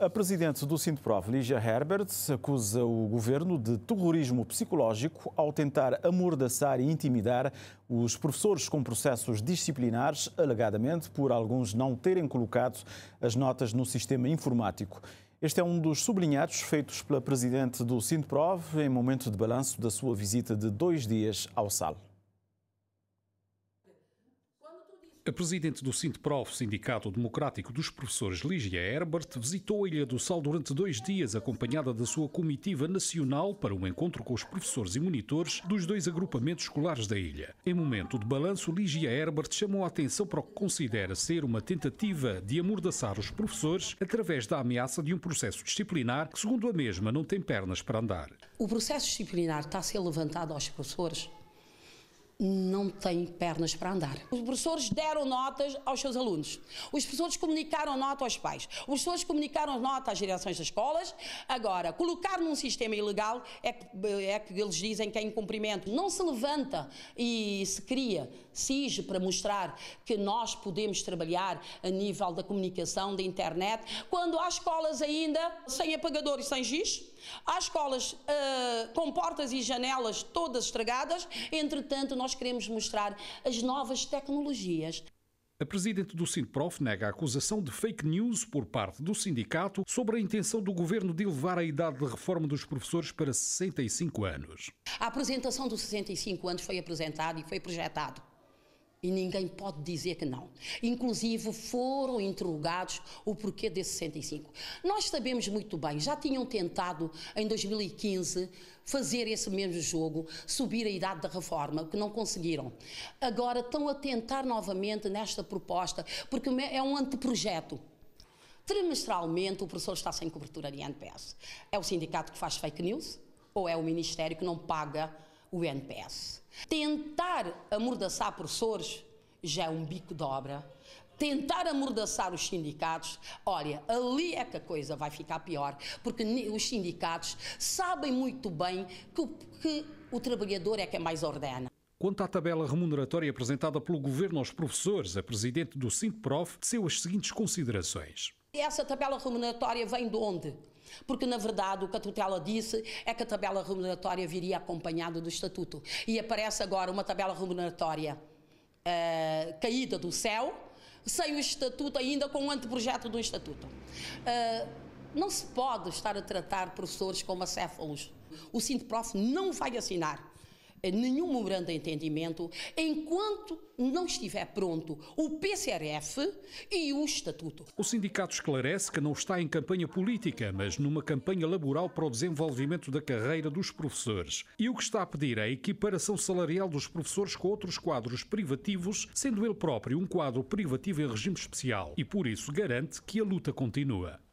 A presidente do Sintprov, Lígia Herbert, acusa o governo de terrorismo psicológico ao tentar amordaçar e intimidar os professores com processos disciplinares, alegadamente por alguns não terem colocado as notas no sistema informático. Este é um dos sublinhados feitos pela presidente do Sintprov em momento de balanço da sua visita de dois dias ao SAL. A presidente do Sintprof, Sindicato Democrático dos Professores, Lígia Herbert, visitou a Ilha do Sal durante dois dias, acompanhada da sua comitiva nacional para um encontro com os professores e monitores dos dois agrupamentos escolares da ilha. Em momento de balanço, Lígia Herbert chamou a atenção para o que considera ser uma tentativa de amordaçar os professores através da ameaça de um processo disciplinar que, segundo a mesma, não tem pernas para andar. O processo disciplinar está a ser levantado aos professores não têm pernas para andar. Os professores deram notas aos seus alunos, os professores comunicaram nota aos pais, os professores comunicaram nota às direções das escolas. Agora, colocar num sistema ilegal é que, é que eles dizem que é incumprimento. Não se levanta e se cria SIG para mostrar que nós podemos trabalhar a nível da comunicação, da internet, quando há escolas ainda sem apagador e sem giz, há escolas uh, com portas e janelas todas estragadas, entretanto, nós nós queremos mostrar as novas tecnologias. A presidente do Sindprof nega a acusação de fake news por parte do sindicato sobre a intenção do governo de elevar a idade de reforma dos professores para 65 anos. A apresentação dos 65 anos foi apresentada e foi projetado e ninguém pode dizer que não. Inclusive foram interrogados o porquê desse 65. Nós sabemos muito bem, já tinham tentado em 2015 fazer esse mesmo jogo, subir a idade da reforma, que não conseguiram. Agora estão a tentar novamente nesta proposta, porque é um anteprojeto. Trimestralmente o professor está sem cobertura de NPS. É o sindicato que faz fake news ou é o ministério que não paga o NPS. Tentar amordaçar professores já é um bico de obra. Tentar amordaçar os sindicatos, olha, ali é que a coisa vai ficar pior, porque os sindicatos sabem muito bem que, que o trabalhador é quem é mais ordena. Quanto à tabela remuneratória apresentada pelo Governo aos professores, a presidente do SINPROF teceu as seguintes considerações. Essa tabela remuneratória vem de onde? Porque, na verdade, o que a tutela disse é que a tabela remuneratória viria acompanhada do estatuto. E aparece agora uma tabela remuneratória uh, caída do céu, sem o estatuto, ainda com o um anteprojeto do estatuto. Uh, não se pode estar a tratar professores como acéfalos. O sindprof não vai assinar nenhum memorando de entendimento enquanto não estiver pronto o PCRF e o Estatuto. O sindicato esclarece que não está em campanha política, mas numa campanha laboral para o desenvolvimento da carreira dos professores. E o que está a pedir é a equiparação salarial dos professores com outros quadros privativos, sendo ele próprio um quadro privativo em regime especial. E por isso garante que a luta continua.